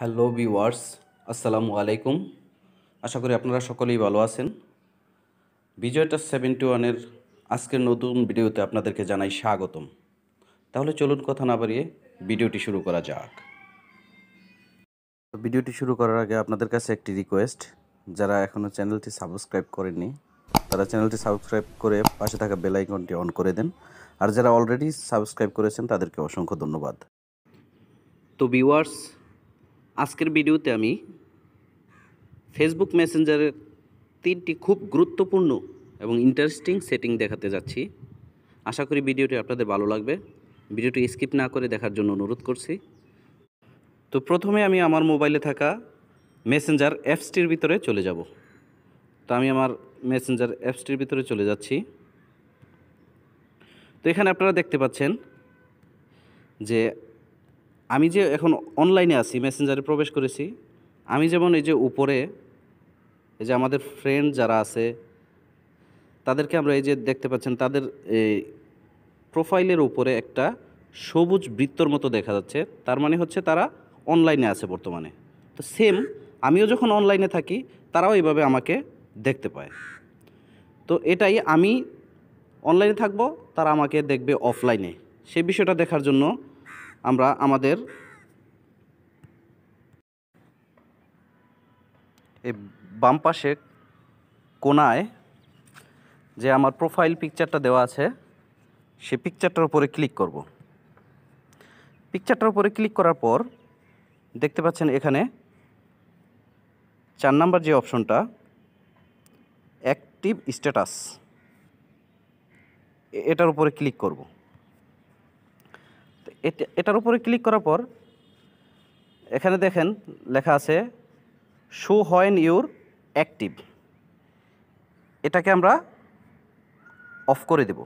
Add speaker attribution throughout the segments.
Speaker 1: hello viewers আসসালামু আলাইকুম আশা করি আপনারা সকলেই ভালো আছেন বিজয়টা সেভেন্টি ওয়ানের আজকের নতুন ভিডিওতে আপনাদেরকে জানাই স্বাগতম তাহলে চলুন কথা না বাড়িয়ে ভিডিওটি শুরু করা যাক ভিডিওটি শুরু করার আগে আপনাদের কাছে একটি রিকোয়েস্ট যারা এখনও চ্যানেলটি সাবস্ক্রাইব করেননি তারা চ্যানেলটি সাবস্ক্রাইব করে পাশে থাকা বেলাইকনটি অন করে দেন আর যারা অলরেডি সাবস্ক্রাইব করেছেন তাদেরকে অসংখ্য ধন্যবাদ তো ভিওয়ার্স আজকের ভিডিওতে আমি ফেসবুক মেসেঞ্জারের তিনটি খুব গুরুত্বপূর্ণ এবং ইন্টারেস্টিং সেটিং দেখাতে যাচ্ছি আশা করি ভিডিওটি আপনাদের ভালো লাগবে ভিডিওটি স্কিপ না করে দেখার জন্য অনুরোধ করছি তো প্রথমে আমি আমার মোবাইলে থাকা মেসেঞ্জার অ্যাপসটির ভিতরে চলে যাব তো আমি আমার মেসেঞ্জার অ্যাপসটির ভিতরে চলে যাচ্ছি তো এখানে আপনারা দেখতে পাচ্ছেন যে আমি যে এখন অনলাইনে আছি মেসেঞ্জারে প্রবেশ করেছি আমি যেমন এই যে উপরে এই যে আমাদের ফ্রেন্ড যারা আছে তাদেরকে আমরা এই যে দেখতে পাচ্ছেন তাদের এই প্রোফাইলের উপরে একটা সবুজ বৃত্তর মতো দেখা যাচ্ছে তার মানে হচ্ছে তারা অনলাইনে আছে বর্তমানে তো সেম আমিও যখন অনলাইনে থাকি তারাও এইভাবে আমাকে দেখতে পায় তো এটাই আমি অনলাইনে থাকব তারা আমাকে দেখবে অফলাইনে সেই বিষয়টা দেখার জন্য আমরা আমাদের এই বাম পাশে কোনায় যে আমার প্রোফাইল পিকচারটা দেওয়া আছে সে পিকচারটার উপরে ক্লিক করব পিকচারটার উপরে ক্লিক করার পর দেখতে পাচ্ছেন এখানে চার নাম্বার যে অপশনটা অ্যাক্টিভ স্ট্যাটাস এটার উপরে ক্লিক করবো এটার উপরে ক্লিক করার পর এখানে দেখেন লেখা আছে শো হয়েন ইউর অ্যাক্টিভ এটাকে আমরা অফ করে দেব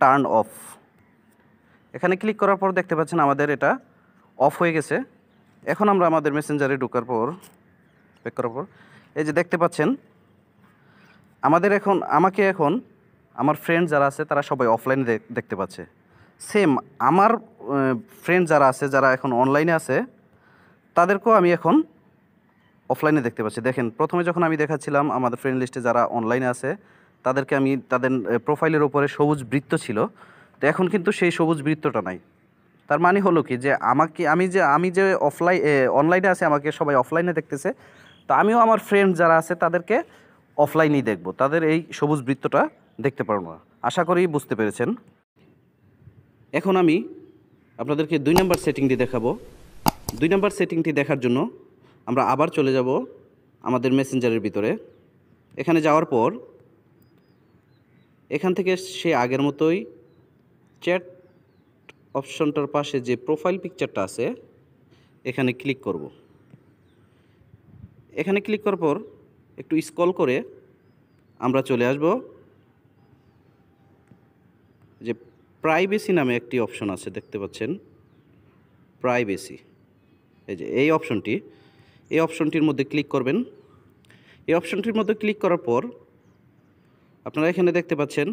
Speaker 1: টার্ন অফ এখানে ক্লিক করার পর দেখতে পাচ্ছেন আমাদের এটা অফ হয়ে গেছে এখন আমরা আমাদের মেসেঞ্জারে ঢোকার পর ব্যাক করার পর এই যে দেখতে পাচ্ছেন আমাদের এখন আমাকে এখন আমার ফ্রেন্ড যারা আছে তারা সবাই অফলাইনে দেখতে পাচ্ছে সেম আমার ফ্রেন্ড যারা আছে যারা এখন অনলাইনে আছে তাদেরকেও আমি এখন অফলাইনে দেখতে পাচ্ছি দেখেন প্রথমে যখন আমি দেখাচ্ছিলাম আমাদের ফ্রেন্ড লিস্টে যারা অনলাইনে আছে তাদেরকে আমি তাদের প্রোফাইলের ওপরে সবুজ বৃত্ত ছিল তো এখন কিন্তু সেই সবুজ বৃত্তটা নাই তার মানে হলো কি যে আমাকে আমি যে আমি যে অফলাইন অনলাইনে আছে আমাকে সবাই অফলাইনে দেখতেছে তো আমিও আমার ফ্রেন্ড যারা আছে তাদেরকে অফলাইনেই দেখব তাদের এই সবুজ বৃত্তটা দেখতে পারবো না আশা করি বুঝতে পেরেছেন এখন আমি আপনাদেরকে দুই নম্বর সেটিংটি দেখাবো দুই নম্বর সেটিংটি দেখার জন্য আমরা আবার চলে যাব আমাদের মেসেঞ্জারের ভিতরে এখানে যাওয়ার পর এখান থেকে সে আগের মতোই চ্যাট অপশনটার পাশে যে প্রোফাইল পিকচারটা আছে এখানে ক্লিক করব এখানে ক্লিক করার পর একটু স্কল করে আমরা চলে আসব যে প্রাইভেসি নামে একটি অপশন আছে দেখতে পাচ্ছেন প্রাইভেসি এই যে এই অপশনটি এই অপশনটির মধ্যে ক্লিক করবেন এই অপশনটির মধ্যে ক্লিক করার পর আপনারা এখানে দেখতে পাচ্ছেন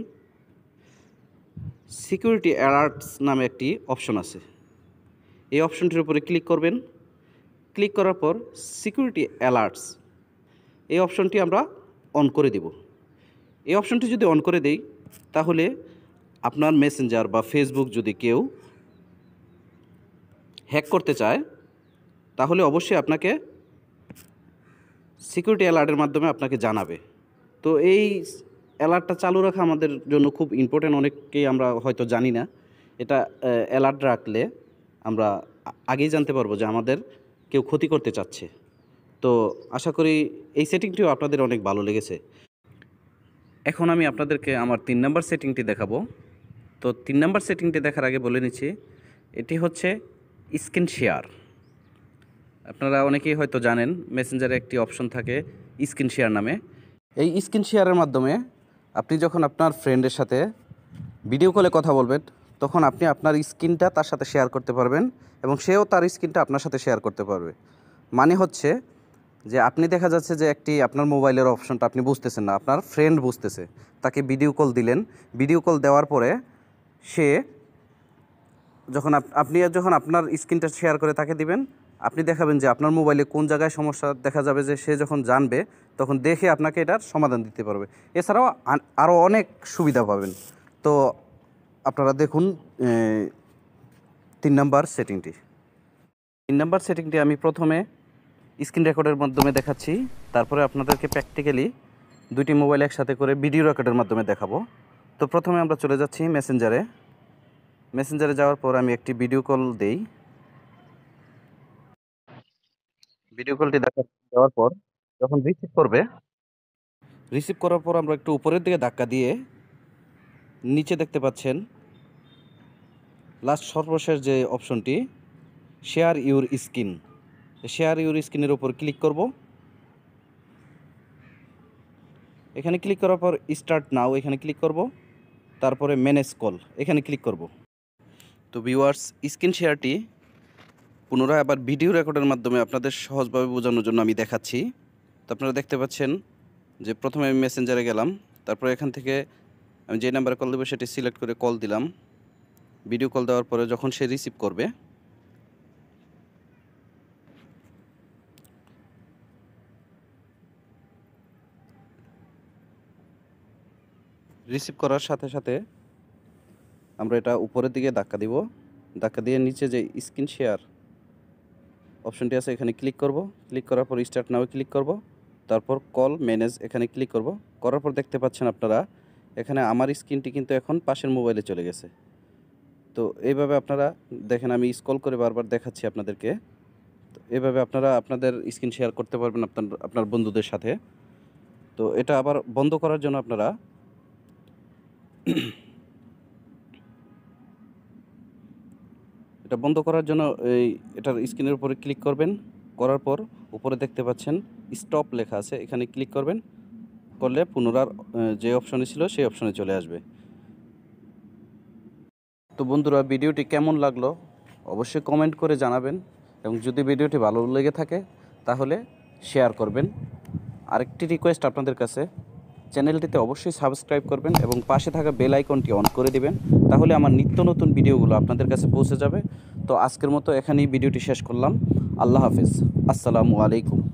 Speaker 1: সিকিউরিটি অ্যালার্টস নামে একটি অপশন আছে এই অপশনটির উপরে ক্লিক করবেন ক্লিক করার পর সিকিউরিটি অ্যালার্টস এই অপশনটি আমরা অন করে দেব এই অপশনটি যদি অন করে দেই তাহলে আপনার মেসেঞ্জার বা ফেসবুক যদি কেউ হ্যাক করতে চায় তাহলে অবশ্যই আপনাকে সিকিউরিটি অ্যালার্টের মাধ্যমে আপনাকে জানাবে তো এই অ্যালার্টটা চালু রাখা আমাদের জন্য খুব ইম্পর্ট্যান্ট অনেককেই আমরা হয়তো জানি না এটা অ্যালার্ট রাখলে আমরা আগেই জানতে পারবো যে আমাদের কেউ ক্ষতি করতে চাচ্ছে তো আশা করি এই সেটিংটিও আপনাদের অনেক ভালো লেগেছে এখন আমি আপনাদেরকে আমার তিন নম্বর সেটিংটি দেখাবো তো তিন নম্বর সেটিংটি দেখার আগে বলে নিচ্ছি এটি হচ্ছে স্ক্রিন শেয়ার আপনারা অনেকেই হয়তো জানেন মেসেঞ্জারে একটি অপশন থাকে স্ক্রিন শেয়ার নামে এই স্ক্রিন শেয়ারের মাধ্যমে আপনি যখন আপনার ফ্রেন্ডের সাথে ভিডিও কলে কথা বলবেন তখন আপনি আপনার স্ক্রিনটা তার সাথে শেয়ার করতে পারবেন এবং সেও তার স্ক্রিনটা আপনার সাথে শেয়ার করতে পারবে মানে হচ্ছে যে আপনি দেখা যাচ্ছে যে একটি আপনার মোবাইলের অপশনটা আপনি বুঝতেছেন না আপনার ফ্রেন্ড বুঝতেছে তাকে ভিডিও কল দিলেন ভিডিও কল দেওয়ার পরে সে যখন আপনি যখন আপনার স্ক্রিনটা শেয়ার করে তাকে দিবেন আপনি দেখাবেন যে আপনার মোবাইলে কোন জায়গায় সমস্যা দেখা যাবে যে সে যখন জানবে তখন দেখে আপনাকে এটার সমাধান দিতে পারবে এছাড়াও আরও অনেক সুবিধা পাবেন তো আপনারা দেখুন তিন নাম্বার সেটিংটি তিন নাম্বার সেটিংটি আমি প্রথমে স্ক্রিন রেকর্ডের মাধ্যমে দেখাচ্ছি তারপরে আপনাদেরকে প্র্যাকটিক্যালি দুটি মোবাইল একসাথে করে ভিডিও রেকর্ডের মাধ্যমে দেখাবো তো প্রথমে আমরা চলে যাচ্ছি মেসেঞ্জারে মেসেঞ্জারে যাওয়ার পর আমি একটি ভিডিও কল দেই ভিডিও কলটি দেখা দেওয়ার পর যখন রিসিভ করবে রিসিভ করার পর আমরা একটু উপরের দিকে ধাক্কা দিয়ে নিচে দেখতে পাচ্ছেন লাস্ট সর্বশেষ যে অপশনটি share your screen share your স্কিনের উপর ক্লিক করব এখানে ক্লিক করার পর স্টার্ট নাও এখানে ক্লিক করবো তারপরে ম্যানেজ কল এখানে ক্লিক করব তো ভিউয়ার্স স্ক্রিন শেয়ারটি পুনরায় আবার ভিডিও রেকর্ডের মাধ্যমে আপনাদের সহজভাবে বোঝানোর জন্য আমি দেখাচ্ছি তো আপনারা দেখতে পাচ্ছেন যে প্রথমে আমি মেসেঞ্জারে গেলাম তারপরে এখান থেকে আমি যে নাম্বারে কল দেবো সেটি সিলেক্ট করে কল দিলাম ভিডিও কল দেওয়ার পরে যখন সে রিসিভ করবে রিসিভ করার সাথে সাথে আমরা এটা উপরের দিকে ধাক্কা দিব ধাক্কা দিয়ে নিচে যে স্ক্রিন শেয়ার অপশনটি আছে এখানে ক্লিক করব ক্লিক করার পর স্টার্ট নাও ক্লিক করব তারপর কল ম্যানেজ এখানে ক্লিক করব করার পর দেখতে পাচ্ছেন আপনারা এখানে আমার স্ক্রিনটি কিন্তু এখন পাশের মোবাইলে চলে গেছে তো এইভাবে আপনারা দেখেন আমি স্কল করে বারবার দেখাচ্ছি আপনাদেরকে তো এইভাবে আপনারা আপনাদের স্ক্রিন শেয়ার করতে পারবেন আপনার আপনার বন্ধুদের সাথে তো এটা আবার বন্ধ করার জন্য আপনারা এটা বন্ধ করার জন্য এই এটার স্ক্রিনের উপরে ক্লিক করবেন করার পর উপরে দেখতে পাচ্ছেন স্টপ লেখা আছে এখানে ক্লিক করবেন করলে পুনরার যে অপশনে ছিল সেই অপশনে চলে আসবে তো বন্ধুরা ভিডিওটি কেমন লাগলো অবশ্যই কমেন্ট করে জানাবেন এবং যদি ভিডিওটি ভালো লেগে থাকে তাহলে শেয়ার করবেন আরেকটি রিকোয়েস্ট আপনাদের কাছে চ্যানেলটিতে অবশ্যই সাবস্ক্রাইব করবেন এবং পাশে থাকা বেল আইকনটি অন করে দিবেন তাহলে আমার নিত্য নতুন ভিডিওগুলো আপনাদের কাছে পৌঁছে যাবে তো আজকের মতো এখানেই ভিডিওটি শেষ করলাম আল্লাহ হাফিজ আসসালামু আলাইকুম